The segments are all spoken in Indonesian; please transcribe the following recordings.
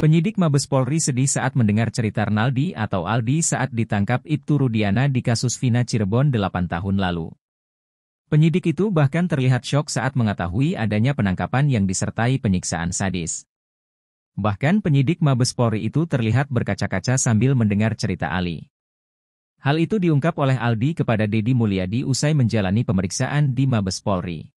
Penyidik Mabes Polri sedih saat mendengar cerita Naldi atau Aldi saat ditangkap Ibtu Rudiana di kasus Vina Cirebon 8 tahun lalu. Penyidik itu bahkan terlihat shock saat mengetahui adanya penangkapan yang disertai penyiksaan sadis. Bahkan penyidik Mabes Polri itu terlihat berkaca-kaca sambil mendengar cerita Ali. Hal itu diungkap oleh Aldi kepada Dedi Mulyadi usai menjalani pemeriksaan di Mabes Polri.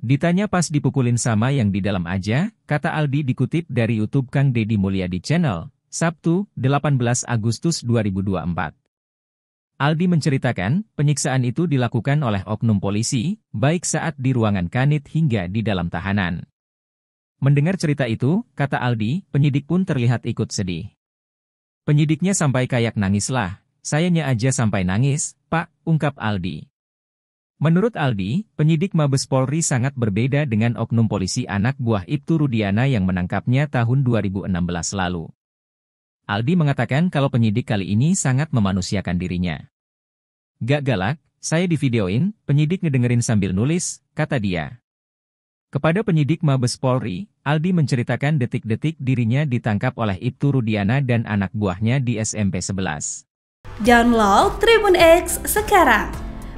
Ditanya pas dipukulin sama yang di dalam aja, kata Aldi dikutip dari YouTube Kang Deddy Mulyadi Channel, Sabtu, 18 Agustus 2024. Aldi menceritakan, penyiksaan itu dilakukan oleh oknum polisi, baik saat di ruangan kanit hingga di dalam tahanan. Mendengar cerita itu, kata Aldi, penyidik pun terlihat ikut sedih. Penyidiknya sampai kayak nangislah, sayanya aja sampai nangis, Pak, ungkap Aldi. Menurut Aldi, penyidik Mabes Polri sangat berbeda dengan oknum polisi anak buah Ibtu Rudiana yang menangkapnya tahun 2016 lalu. Aldi mengatakan kalau penyidik kali ini sangat memanusiakan dirinya. Gak galak, saya di videoin, penyidik ngedengerin sambil nulis, kata dia. Kepada penyidik Mabes Polri, Aldi menceritakan detik-detik dirinya ditangkap oleh Ibtu Rudiana dan anak buahnya di SMP 11. Download Tribun X sekarang